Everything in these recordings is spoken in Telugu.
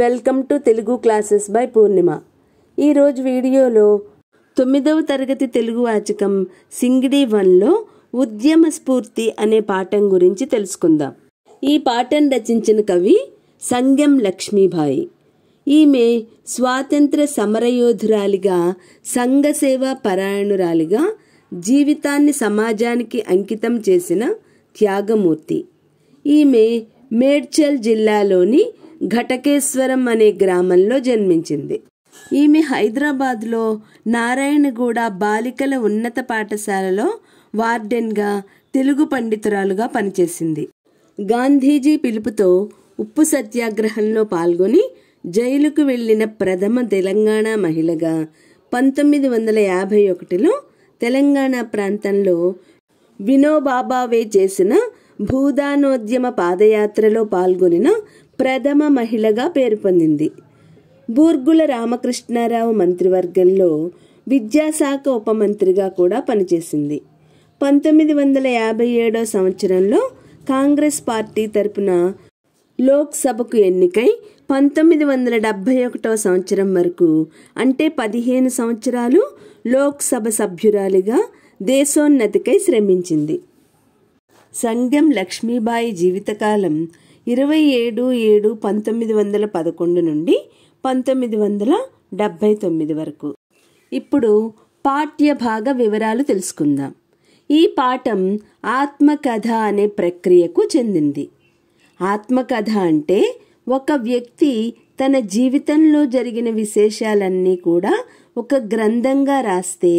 welcome to Telugu classes by Purnima ఈరోజు వీడియోలో తొమ్మిదవ తరగతి తెలుగు వాచకం సింగిడి వన్లో ఉద్యమ స్ఫూర్తి అనే పాఠం గురించి తెలుసుకుందాం ఈ పాఠం రచించిన కవి సంగం లక్ష్మీబాయి ఈమె స్వాతంత్ర సమరయోధురాలిగా సంఘ సేవ పరాయణురాలిగా జీవితాన్ని సమాజానికి అంకితం చేసిన త్యాగమూర్తి ఈమె మేడ్చల్ జిల్లాలోని ఘటకేశ్వరం అనే గ్రామంలో జన్మించింది ఈమె హైదరాబాద్లో నారాయణగూడ బాలికల ఉన్నత పాఠశాలలో వార్డెన్గా తెలుగు పండితురాలుగా పనిచేసింది గాంధీజీ పిలుపుతో ఉప్పు సత్యాగ్రహంలో పాల్గొని జైలుకు వెళ్లిన ప్రథమ తెలంగాణ మహిళగా పంతొమ్మిది వందల యాభై ఒకటిలో తెలంగాణ ప్రాంతంలో వినోబాబావే చేసిన భూదానోద్యమ పాదయాత్రలో పాల్గొనిన ప్రథమ మహిళగా పేరు పొందింది బూర్గుల రామకృష్ణారావు మంత్రివర్గంలో విద్యాశాఖ ఉప మంత్రిగా కూడా పనిచేసింది పంతొమ్మిది వందల యాభై ఏడో సంవత్సరంలో కాంగ్రెస్ పార్టీ తరపున లోక్సభకు ఎన్నికై పంతొమ్మిది వందల డెబ్భై ఒకటో సంవత్సరం వరకు అంటే పదిహేను సంవత్సరాలు లోక్సభ సభ్యురాలిగా దేశోన్నతికై శ్రమించింది సంఘం లక్ష్మీబాయి జీవితకాలం ఇరవై ఏడు ఏడు పంతొమ్మిది వందల పదకొండు నుండి పంతొమ్మిది వందల డెబ్భై తొమ్మిది వరకు ఇప్పుడు పాఠ్యభాగ వివరాలు తెలుసుకుందాం ఈ పాఠం ఆత్మకథ అనే ప్రక్రియకు చెందింది ఆత్మకథ అంటే ఒక వ్యక్తి తన జీవితంలో జరిగిన విశేషాలన్నీ కూడా ఒక గ్రంథంగా రాస్తే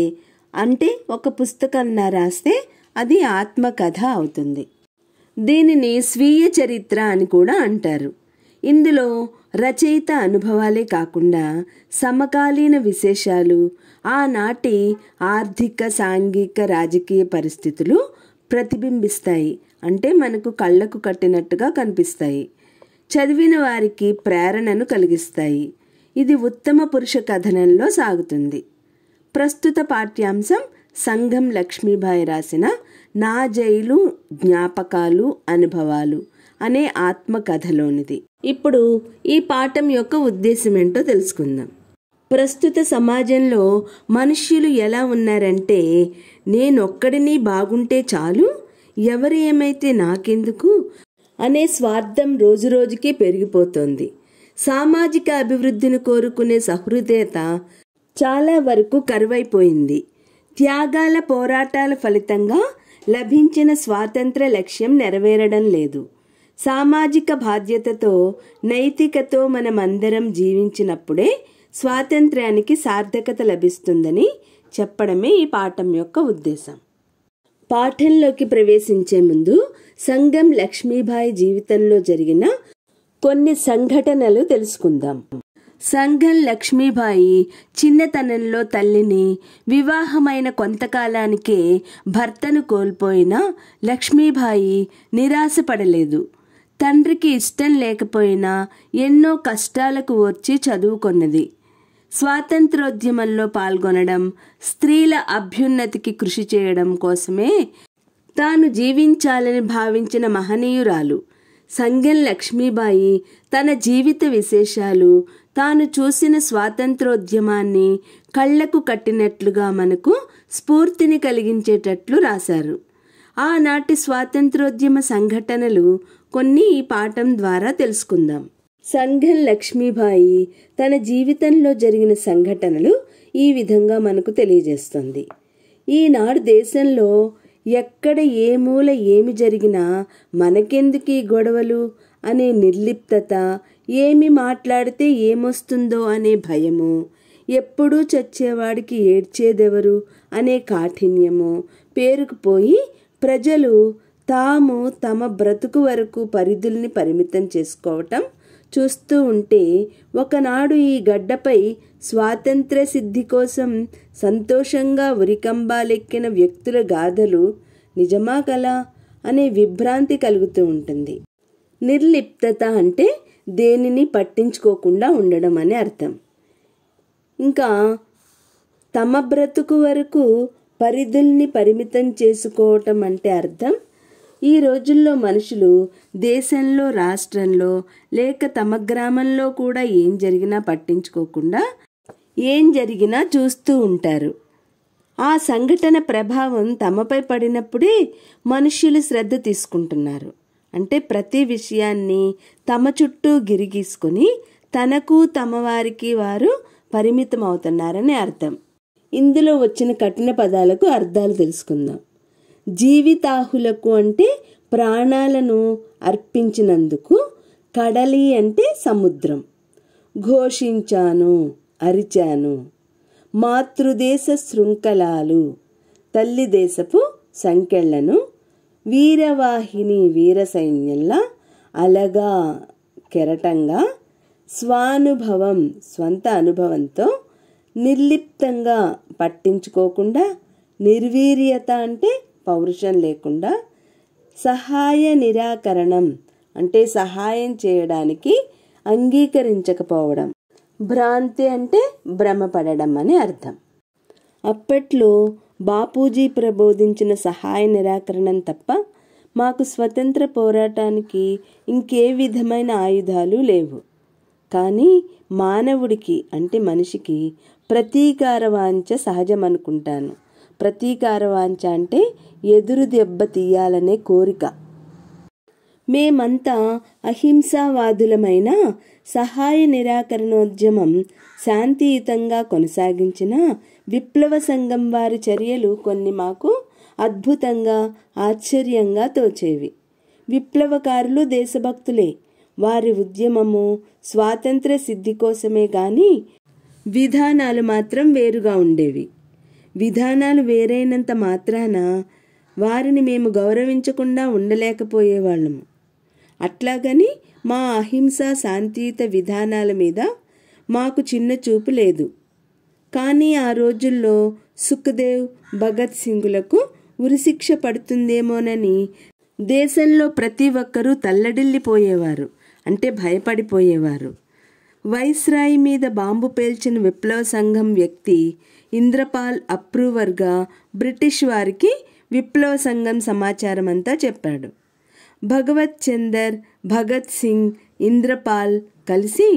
అంటే ఒక పుస్తకంలా రాస్తే అది ఆత్మకథ అవుతుంది దీనిని స్వీయ చరిత్ర అని కూడా అంటారు ఇందులో రచయిత అనుభవాలే కాకుండా సమకాలీన విశేషాలు ఆనాటి ఆర్థిక సాంఘిక రాజకీయ పరిస్థితులు ప్రతిబింబిస్తాయి అంటే మనకు కళ్ళకు కట్టినట్టుగా కనిపిస్తాయి చదివిన వారికి ప్రేరణను కలిగిస్తాయి ఇది ఉత్తమ పురుష కథనంలో సాగుతుంది ప్రస్తుత పాఠ్యాంశం సంఘం లక్ష్మీబాయి రాసిన నా జైలు జ్ఞాపకాలు అనుభవాలు అనే ఆత్మకథలోనిది ఇప్పుడు ఈ పాఠం యొక్క ఉద్దేశం ఏంటో తెలుసుకుందాం ప్రస్తుత సమాజంలో మనుష్యులు ఎలా ఉన్నారంటే నేనొక్కడిని బాగుంటే చాలు ఎవరు ఏమైతే నాకెందుకు అనే స్వార్థం రోజురోజుకి పెరిగిపోతోంది సామాజిక అభివృద్ధిని కోరుకునే సహృదయత చాలా వరకు కరువైపోయింది త్యాగాల పోరాటాల ఫలితంగా లభించిన స్వాతంత్ర లక్ష్యం నెరవేరడం లేదు సామాజిక బాధ్యతతో నైతికతో మనమందరం జీవించినప్పుడే స్వాతంత్ర్యానికి సార్థకత లభిస్తుందని చెప్పడమే ఈ పాఠం యొక్క ఉద్దేశం పాఠంలోకి ప్రవేశించే ముందు సంఘం లక్ష్మీబాయి జీవితంలో జరిగిన కొన్ని సంఘటనలు తెలుసుకుందాం సంఘం లక్ష్మీబాయి చిన్నతనంలో తల్లిని వివాహమైన కొంతకాలానికే భర్తను కోల్పోయిన లక్ష్మీబాయి నిరాశపడలేదు తండ్రికి ఇష్టం లేకపోయినా ఎన్నో కష్టాలకు వచ్చి చదువుకొన్నది స్వాతంత్రోద్యమంలో పాల్గొనడం స్త్రీల అభ్యున్నతికి కృషి చేయడం కోసమే తాను జీవించాలని భావించిన మహనీయురాలు సంగెం లక్ష్మీబాయి తన జీవిత విశేషాలు తాను చూసిన స్వాతంత్రోద్యమాన్ని కళ్లకు కట్టినట్లుగా మనకు స్ఫూర్తిని కలిగించేటట్లు రాశారు ఆనాటి స్వాతంత్రోద్యమ సంఘటనలు కొన్ని ఈ పాఠం ద్వారా తెలుసుకుందాం సంఘం లక్ష్మీబాయి తన జీవితంలో జరిగిన సంఘటనలు ఈ విధంగా మనకు తెలియజేస్తుంది ఈనాడు దేశంలో ఎక్కడ ఏ మూల ఏమి జరిగినా మనకెందుకు ఈ గొడవలు అనే నిర్లిప్తత ఏమి మాట్లాడితే ఏమొస్తుందో అనే భయము ఎప్పుడూ చచ్చేవాడికి ఏడ్చేదెవరు అనే కాఠిన్యము పేరుకుపోయి ప్రజలు తాము తమ బ్రతుకు వరకు పరిధుల్ని పరిమితం చేసుకోవటం చూస్తూ ఉంటే ఒకనాడు ఈ గడ్డపై స్వాతంత్ర్య సిద్ధి కోసం సంతోషంగా ఉరికంబాలెక్కిన వ్యక్తుల గాథలు నిజమా కలా అనే విభ్రాంతి కలుగుతూ ఉంటుంది నిర్లిప్తత అంటే దేనిని పట్టించుకోకుండా ఉండడం అని అర్థం ఇంకా తమ బ్రతుకు వరకు పరిధుల్ని పరిమితం చేసుకోవటం అంటే అర్థం ఈ రోజుల్లో మనుషులు దేశంలో రాష్ట్రంలో లేక తమ గ్రామంలో కూడా ఏం జరిగినా పట్టించుకోకుండా ఏం జరిగినా చూస్తూ ఉంటారు ఆ సంఘటన ప్రభావం తమపై పడినప్పుడే మనుషులు శ్రద్ధ తీసుకుంటున్నారు అంటే ప్రతి విషయాన్ని తమ చుట్టూ గిరిగీసుకొని తనకు తమ వారికి వారు పరిమితం అవుతున్నారని అర్థం ఇందులో వచ్చిన కఠిన పదాలకు అర్థాలు తెలుసుకుందాం జీవితాహులకు అంటే ప్రాణాలను అర్పించినందుకు కడలి అంటే సముద్రం ఘోషించాను అరిచాను మాతృదేశ శృంఖలాలు తల్లిదేశపు సంఖ్యలను వీరవాహిని సైన్యంలా అలగా కెరటంగా స్వానుభవం స్వంత అనుభవంతో నిర్లిప్తంగా పట్టించుకోకుండా నిర్వీర్యత అంటే పౌరుషం లేకుండా సహాయ నిరాకరణం అంటే సహాయం చేయడానికి అంగీకరించకపోవడం భ్రాంతి అంటే భ్రమపడడం అని అర్థం అప్పట్లో బాపూజీ ప్రబోధించిన సహాయ నిరాకరణం తప్ప మాకు స్వతంత్ర పోరాటానికి ఇంకే విధమైన ఆయుధాలు లేవు కానీ మానవుడికి అంటే మనిషికి ప్రతీకార వాంచ సహజం అనుకుంటాను ప్రతీకార వాంచ అంటే ఎదురు దెబ్బ తీయాలనే కోరిక మేమంతా అహింసావాదులమైన సహాయ నిరాకరణోద్యమం శాంతియుతంగా కొనసాగించిన విప్లవ సంఘం వారి చర్యలు కొన్ని మాకు అద్భుతంగా ఆశ్చర్యంగా తోచేవి విప్లవకారులు దేశభక్తులే వారి ఉద్యమము స్వాతంత్ర సిద్ధి కోసమే గాని విధానాలు మాత్రం వేరుగా ఉండేవి విధానాలు వేరైనంత మాత్రాన వారిని మేము గౌరవించకుండా ఉండలేకపోయేవాళ్ళము అట్లాగని మా అహింస శాంతియుత విధానాల మీద మాకు చిన్న చూపు లేదు కానీ ఆ రోజుల్లో సుఖదేవ్ భగత్ సింగులకు ఉరిశిక్ష పడుతుందేమోనని దేశంలో ప్రతి ఒక్కరూ తల్లడిల్లిపోయేవారు అంటే భయపడిపోయేవారు వైస్రాయి మీద బాంబు పేల్చిన విప్లవ సంఘం వ్యక్తి ఇంద్రపాల్ అప్రూవర్గా బ్రిటిష్ వారికి విప్లవ సంఘం సమాచారం అంతా చెప్పాడు భగవత్ చందర్ భగత్ సింగ్ ఇంద్రపాల్ కలిసి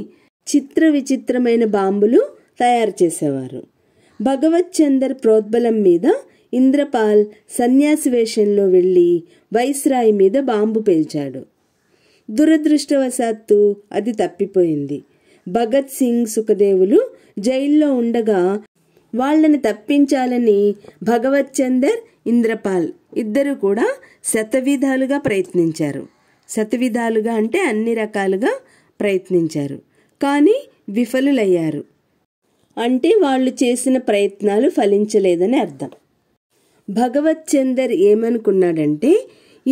చిత్ర విచిత్రమైన బాంబులు తయారు చేసేవారు భగవత్ చందర్ ప్రోద్బలం మీద ఇంద్రపాల్ సన్యాసి వేషంలో వెళ్ళి వైస్రాయి మీద బాంబు పేల్చాడు దురదృష్టవశాత్తు అది తప్పిపోయింది భగత్ సింగ్ సుఖదేవులు జైల్లో ఉండగా వాళ్ళని తప్పించాలని భగవత్ చందర్ ఇంద్రపాల్ ఇద్దరు కూడా శతవిధాలుగా ప్రయత్నించారు శతవిధాలుగా అంటే అన్ని రకాలుగా ప్రయత్నించారు కానీ విఫలులయ్యారు అంటే వాళ్ళు చేసిన ప్రయత్నాలు ఫలించలేదని అర్థం భగవత్ చందర్ ఏమనుకున్నాడంటే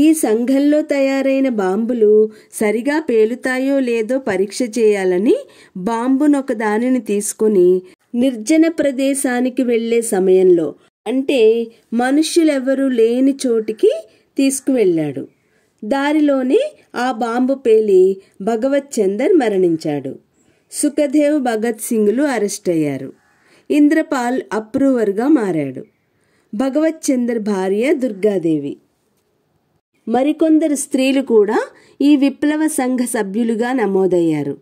ఈ సంఘంలో తయారైన బాంబులు సరిగా పేలుతాయో లేదో పరీక్ష చేయాలని బాంబునొక దానిని తీసుకుని నిర్జన ప్రదేశానికి వెళ్లే సమయంలో అంటే మనుష్యులెవరూ లేని చోటికి తీసుకువెళ్ళాడు దారిలోనే ఆ బాంబు పేలి భగవత్ చందర్ మరణించాడు సుఖదేవ్ భగత్ సింగ్లు అరెస్ట్ అయ్యారు ఇంద్రపాల్ అప్రూవర్గా మారాడు భగవత్ చందర్ భార్య దుర్గాదేవి మరికొందరు స్త్రీలు కూడా ఈ విప్లవ సంఘ సభ్యులుగా నమోదయ్యారు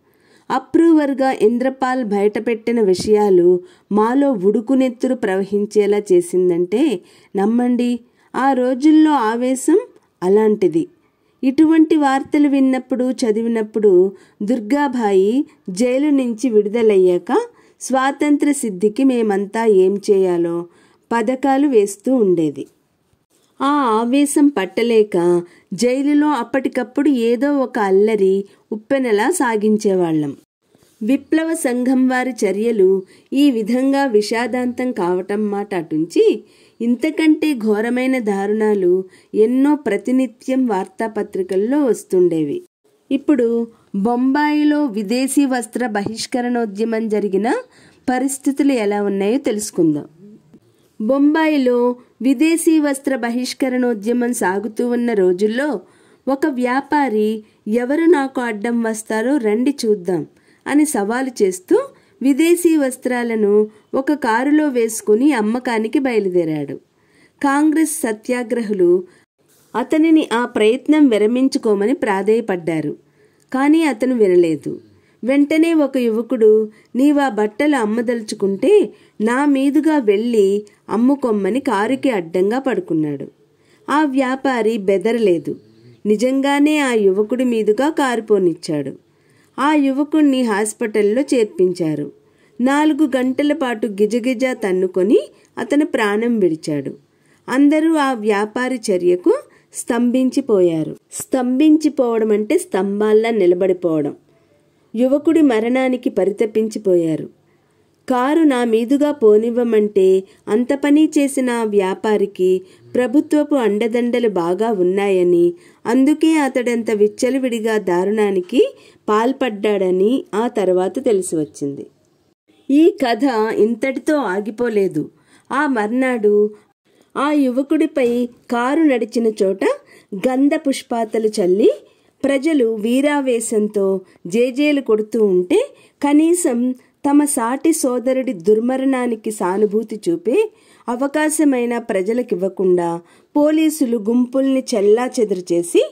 అప్రూవర్గా ఇంద్రపాల్ బయటపెట్టిన విషయాలు మాలో ఉడుకునెత్తురు ప్రవహించేలా చేసిందంటే నమ్మండి ఆ రోజుల్లో ఆవేశం అలాంటిది ఇటువంటి వార్తలు విన్నప్పుడు చదివినప్పుడు దుర్గాబాయి జైలు నుంచి విడుదలయ్యాక స్వాతంత్ర సిద్ధికి మేమంతా ఏం చేయాలో పథకాలు వేస్తూ ఉండేది ఆ ఆవేశం పట్టలేక జైలులో అప్పటికప్పుడు ఏదో ఒక అల్లరి ఉప్పెనలా సాగించేవాళ్లం విప్లవ సంఘం వారి చర్యలు ఈ విధంగా విషాదాంతం కావటం మాట అటుంచి ఇంతకంటే ఘోరమైన దారుణాలు ఎన్నో ప్రతినిత్యం వార్తాపత్రికల్లో వస్తుండేవి ఇప్పుడు బొంబాయిలో విదేశీ వస్త్ర బహిష్కరణోద్యమం జరిగిన పరిస్థితులు ఎలా ఉన్నాయో తెలుసుకుందాం బొంబాయిలో విదేశీ వస్త్ర బహిష్కరణోద్యమం సాగుతూ ఉన్న రోజుల్లో ఒక వ్యాపారి ఎవరు నాకు అడ్డం వస్తారో రండి చూద్దాం అని సవాలు చేస్తూ విదేశీ వస్త్రాలను ఒక కారులో వేసుకుని అమ్మకానికి బయలుదేరాడు కాంగ్రెస్ సత్యాగ్రహులు అతనిని ఆ ప్రయత్నం విరమించుకోమని ప్రాధేయపడ్డారు కానీ అతను వినలేదు వెంటనే ఒక యువకుడు నీవా బట్టలు అమ్మదలుచుకుంటే నా మీదుగా వెళ్ళి అమ్ముకొమ్మని కారుకి అడ్డంగా పడుకున్నాడు ఆ వ్యాపారి బెదరలేదు నిజంగానే ఆ యువకుడి మీదుగా కారు పోనిచ్చాడు ఆ యువకుణ్ణి హాస్పిటల్లో చేర్పించారు నాలుగు గంటల పాటు గిజగిజ తన్నుకొని అతను ప్రాణం విడిచాడు అందరూ ఆ వ్యాపారి చర్యకు స్తంభించిపోయారు స్తంభించిపోవడం అంటే స్తంభాల్లా నిలబడిపోవడం యువకుడి మరణానికి పరితపించిపోయారు కారు నా మీదుగా పోనివ్వమంటే అంత పని చేసిన వ్యాపారికి ప్రభుత్వపు అండదండలు బాగా ఉన్నాయని అందుకే అతడంత విచ్చలవిడిగా దారుణానికి పాల్పడ్డాడని ఆ తర్వాత తెలిసి వచ్చింది ఈ కథ ఇంతటితో ఆగిపోలేదు ఆ మర్నాడు ఆ యువకుడిపై కారు నడిచిన చోట గంధ పుష్పాతలు చల్లి ప్రజలు వీరావేశంతో జేజేలు కొడుతూ ఉంటే కనీసం తమ సాటి సోదరుడి దుర్మరణానికి సానుభూతి చూపి అవకాశమైన ప్రజలకివ్వకుండా పోలీసులు గుంపుల్ని చెల్లా చెదురు చేసి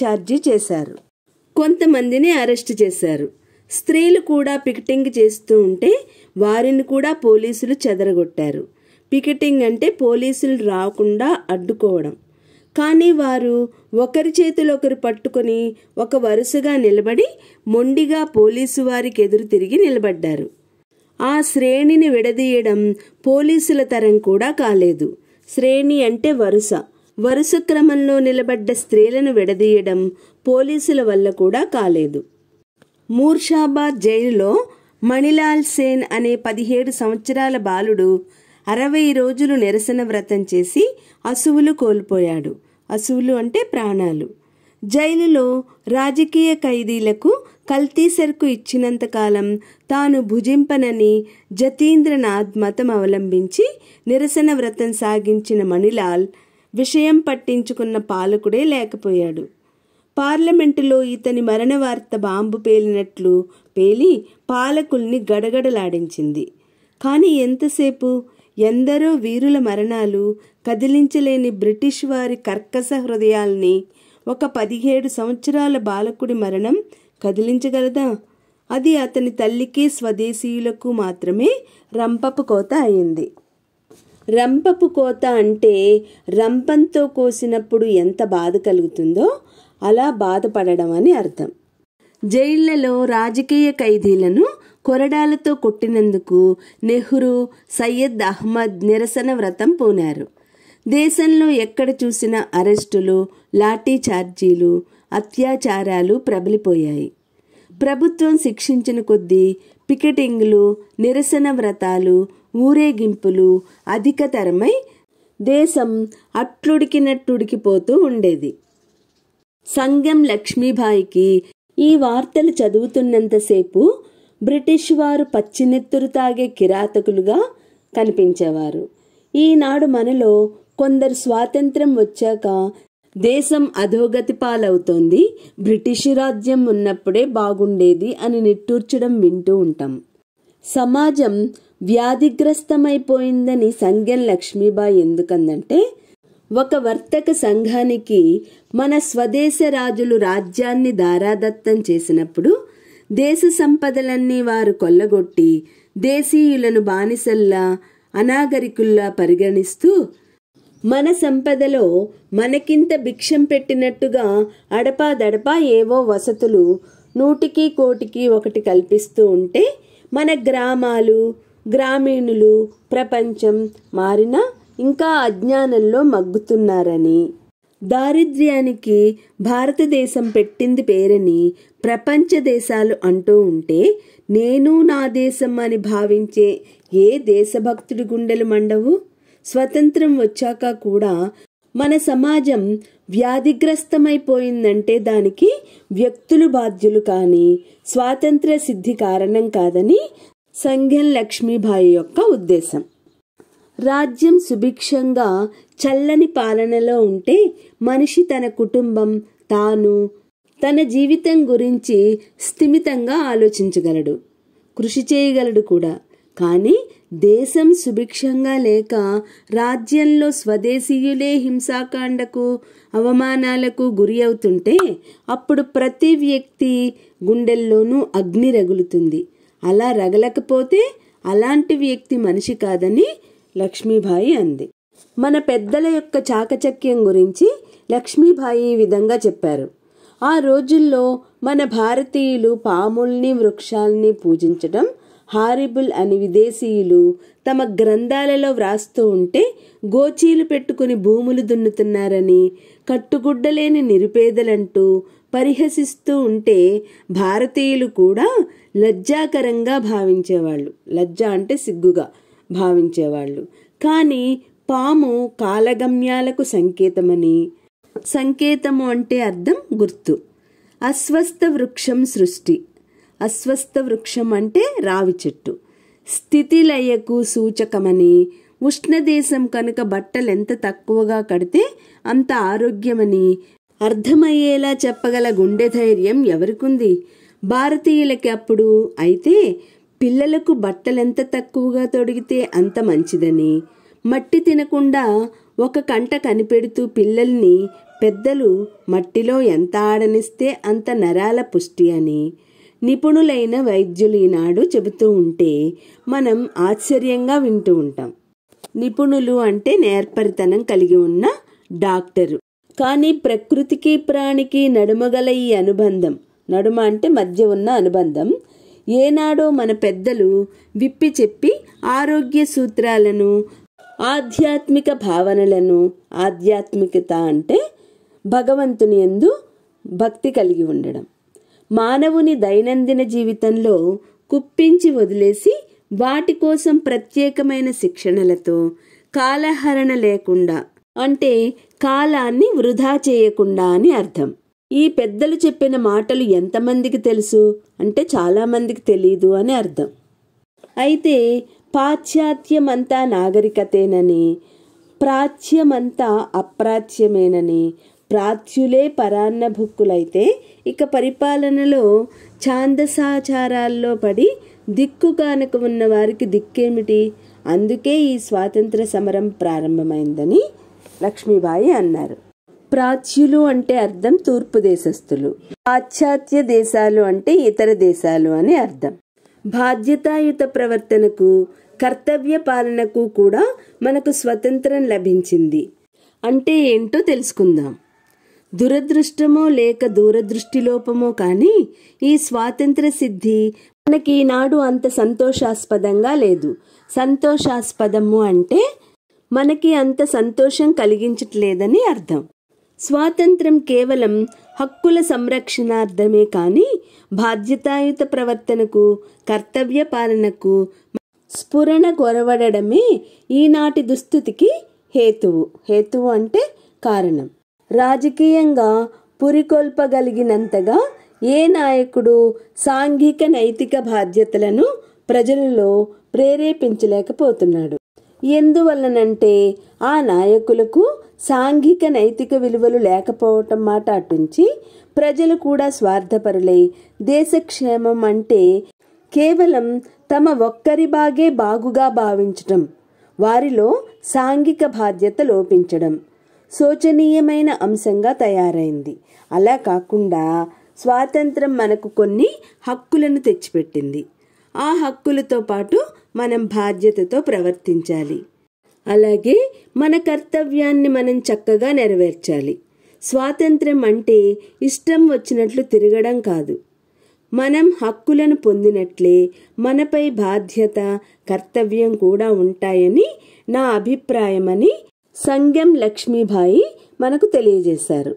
ఛార్జీ చేశారు కొంతమందిని అరెస్ట్ చేశారు స్త్రీలు కూడా పికెటింగ్ చేస్తూ ఉంటే వారిని కూడా పోలీసులు చెదరగొట్టారు పికెటింగ్ అంటే పోలీసులు రాకుండా అడ్డుకోవడం కానీ వారు ఒకరి చేతిలో ఒకరు పట్టుకొని ఒక వరుసగా నిలబడి మొండిగా పోలీసు వారికి ఎదురు తిరిగి నిలబడ్డారు ఆ శ్రేణిని విడదీయడం పోలీసుల తరం కూడా కాలేదు శ్రేణి అంటే వరుస వరుస క్రమంలో నిలబడ్డ స్త్రీలను విడదీయడం పోలీసుల వల్ల కూడా కాలేదు మూర్షాబాద్ జైలులో మణిలాల్ సేన్ అనే పదిహేడు సంవత్సరాల బాలుడు అరవై రోజులు నిరసన వ్రతం చేసి అసువులు కోల్పోయాడు అసువులు అంటే ప్రాణాలు జైలులో రాజకీయ ఖైదీలకు కల్తీ సరుకు ఇచ్చినంతకాలం తాను భుజింపనని జతీంద్రనాథ్ మతం అవలంబించి నిరసన వ్రతం సాగించిన మణిలాల్ విషయం పట్టించుకున్న పాలకుడే లేకపోయాడు పార్లమెంటులో ఇతని మరణ వార్త బాంబు పేలినట్లు పేలి పాలకుల్ని గడగడలాడించింది కానీ ఎంతసేపు ఎందరో వీరుల మరణాలు కదిలించలేని బ్రిటిష్ వారి కర్కశ హృదయాల్ని ఒక పదిహేడు సంవత్సరాల బాలకుడి మరణం కదిలించగలదా అది అతని తల్లికి స్వదేశీయులకు మాత్రమే రంపపు కోత అయింది రంపపు కోత అంటే రంపంతో కోసినప్పుడు ఎంత బాధ కలుగుతుందో అలా బాధపడడం అని అర్థం జైళ్లలో రాజకీయ ఖైదీలను కొరడాలతో కొట్టినందుకు నెహ్రూ సయ్యద్ అహ్మద్ నిరసన వ్రతం పూనారు దేశంలో ఎక్కడ చూసిన అరెస్టులు లాఠీ ఛార్జీలు అత్యాచారాలు ప్రబలిపోయాయి ప్రభుత్వం శిక్షించిన కొద్దీ పికెటింగ్లు నిరసన వ్రతాలు ఊరేగింపులు అధికతరమై దేశం అట్లుడికినట్టుడికిపోతూ ఉండేది సంగం లక్ష్మీబాయికి ఈ వార్తలు చదువుతున్నంతసేపు బ్రిటిష్ వారు పచ్చినెత్తురు తాగే కిరాతకులుగా కనిపించేవారు ఈనాడు మనలో కొందరు స్వాతంత్రం వచ్చాక దేశం అధోగతి పాలవుతోంది బ్రిటిష్ రాజ్యం ఉన్నప్పుడే బాగుండేది అని నిట్టూర్చడం వింటూ ఉంటాం సమాజం వ్యాధిగ్రస్తమైపోయిందని సంగెన్ లక్ష్మీబాయి ఎందుకందంటే ఒక వర్తక సంఘానికి మన స్వదేశ రాజులు రాజ్యాన్ని దారాదత్తం చేసినప్పుడు దేశ సంపదలన్నీ వారు కొల్లగొట్టి దేశీయులను బానిసల్లా అనాగరికుల్లా పరిగణిస్తూ మన సంపదలో మనకింత భిక్షం పెట్టినట్టుగా అడపాదడపా ఏవో వసతులు నూటికి కోటికి ఒకటి కల్పిస్తూ ఉంటే మన గ్రామాలు గ్రామీణులు ప్రపంచం మారినా ఇంకా అజ్ఞానంలో మగ్గుతున్నారని దారిద్ర్యానికి భారతదేశం పెట్టింది పేరని ప్రపంచ దేశాలు అంటూ ఉంటే నేను నా దేశం అని భావించే ఏ దేశభక్తుడి గుండెలు మండవు స్వతంత్రం వచ్చాక కూడా మన సమాజం వ్యాధిగ్రస్తమైపోయిందంటే దానికి వ్యక్తులు బాధ్యులు కానీ స్వాతంత్ర సిద్ధి కారణం కాదని సంఘం లక్ష్మీబాయి యొక్క ఉద్దేశం రాజ్యం సుభిక్షంగా చల్లని పాలనలో ఉంటే మనిషి తన కుటుంబం తాను తన జీవితం గురించి స్థిమితంగా ఆలోచించగలడు కృషి చేయగలడు కూడా కానీ దేశం సుభిక్షంగా లేక రాజ్యంలో స్వదేశీయులే హింసాకాండకు అవమానాలకు గురి అవుతుంటే అప్పుడు ప్రతి వ్యక్తి గుండెల్లోనూ అగ్ని రగులుతుంది అలా రగలకపోతే అలాంటి వ్యక్తి మనిషి కాదని లక్ష్మీబాయి అంది మన పెద్దల యొక్క చాకచక్యం గురించి లక్ష్మీబాయి ఈ విధంగా చెప్పారు ఆ రోజుల్లో మన భారతీయులు పాముల్ని వృక్షాల్ని పూజించడం హారిబుల్ అని విదేశీయులు తమ గ్రంథాలలో వ్రాస్తూ ఉంటే గోచీలు పెట్టుకుని భూములు దున్నుతున్నారని కట్టుగుడ్డలేని నిరుపేదలంటూ పరిహసిస్తూ ఉంటే భారతీయులు కూడా లజ్జాకరంగా భావించేవాళ్ళు లజ్జ అంటే సిగ్గుగా భావించేవాళ్ళు కానీ పాము కాలగమ్యాలకు సంకేతమని సంకేతము అంటే అర్థం గుర్తు అస్వస్థ వృక్షం సృష్టి అస్వస్థ వృక్షం అంటే రావి చెట్టు స్థితిలయకు సూచకమని ఉష్ణదేశం కనుక బట్టలు ఎంత తక్కువగా కడితే అంత ఆరోగ్యమని అర్థమయ్యేలా చెప్పగల గుండె ధైర్యం ఎవరికుంది భారతీయులకి అప్పుడు అయితే పిల్లలకు బట్టలెంత తక్కువగా తొడిగితే అంత మంచిదని మట్టి తినకుండా ఒక కంట కనిపెడుతూ పిల్లల్ని పెద్దలు మట్టిలో ఎంత ఆడనిస్తే అంత నరాల పుష్టి అని నిపుణులైన వైద్యులు ఈనాడు చెబుతూ ఉంటే మనం ఆశ్చర్యంగా వింటూ ఉంటాం నిపుణులు అంటే నేర్పరితనం కలిగి ఉన్న డాక్టరు కానీ ప్రకృతికి ప్రాణికి నడుమగల ఈ అనుబంధం నడుమ అంటే మధ్య ఉన్న అనుబంధం ఏనాడో మన పెద్దలు విప్పి చెప్పి ఆరోగ్య సూత్రాలను ఆధ్యాత్మిక భావనలను ఆధ్యాత్మికత అంటే భగవంతుని ఎందు భక్తి కలిగి ఉండడం మానవుని దైనందిన జీవితంలో కుప్పించి వదిలేసి వాటి కోసం ప్రత్యేకమైన శిక్షణలతో కాలహరణ లేకుండా అంటే కాలాన్ని వృధా చేయకుండా అని అర్థం ఈ పెద్దలు చెప్పిన మాటలు ఎంతమందికి తెలుసు అంటే చాలామందికి తెలియదు అని అర్థం అయితే పాశ్చాత్యమంతా నాగరికతేనని ప్రాచ్యమంతా అప్రాచ్యమేనని ప్రాచ్యులే పరాన్న భుక్కులైతే ఇక పరిపాలనలో ఛాందసాచారాల్లో పడి దిక్కు కానుక ఉన్న వారికి దిక్కేమిటి అందుకే ఈ స్వాతంత్ర సమరం ప్రారంభమైందని లక్ష్మీబాయి అన్నారు ప్రాచ్యులు అంటే అర్థం తూర్పు దేశస్థులు పాశ్చాత్య దేశాలు అంటే ఇతర దేశాలు అని అర్థం బాధ్యతాయుత ప్రవర్తనకు కర్తవ్య పాలనకు కూడా మనకు స్వతంత్రం లభించింది అంటే ఏంటో తెలుసుకుందాం దురదృష్టమో లేక దూరదృష్టి లోపమో కానీ ఈ స్వాతంత్ర సిద్ధి మనకి ఈనాడు అంత సంతోషాస్పదంగా లేదు సంతోషాస్పదము అంటే మనకి అంత సంతోషం కలిగించట్లేదని అర్థం స్వాతంత్రం కేవలం హక్కుల సంరక్షణార్థమే కానీ బాధ్యతాయుత ప్రవర్తనకు కర్తవ్య పాలనకు స్ఫురణ కొరవడమే ఈనాటి దుస్థితికి హేతువు హేతువు అంటే కారణం రాజకీయంగా పురికొల్పగలిగినంతగా ఏ నాయకుడు సాంఘిక నైతిక బాధ్యతలను ప్రజలలో ప్రేరేపించలేకపోతున్నాడు ఎందువల్లనంటే ఆ నాయకులకు సాంఘిక నైతిక విలువలు లేకపోవటం మాట అటుంచి ప్రజలు కూడా స్వార్థపరులై దేశక్షేమం అంటే కేవలం తమ ఒక్కరి బాగే బాగుగా భావించటం వారిలో సాంఘిక బాధ్యత లోపించడం శోచనీయమైన అంశంగా తయారైంది అలా కాకుండా స్వాతంత్రం మనకు కొన్ని హక్కులను తెచ్చిపెట్టింది ఆ హక్కులతో పాటు మనం బాధ్యతతో ప్రవర్తించాలి అలాగే మన కర్తవ్యాన్ని మనం చక్కగా నెరవేర్చాలి స్వాతంత్రం అంటే ఇష్టం వచ్చినట్లు తిరగడం కాదు మనం హక్కులను పొందినట్లే మనపై బాధ్యత కర్తవ్యం కూడా ఉంటాయని నా అభిప్రాయమని సంగం లక్ష్మీబాయి మనకు తెలియజేశారు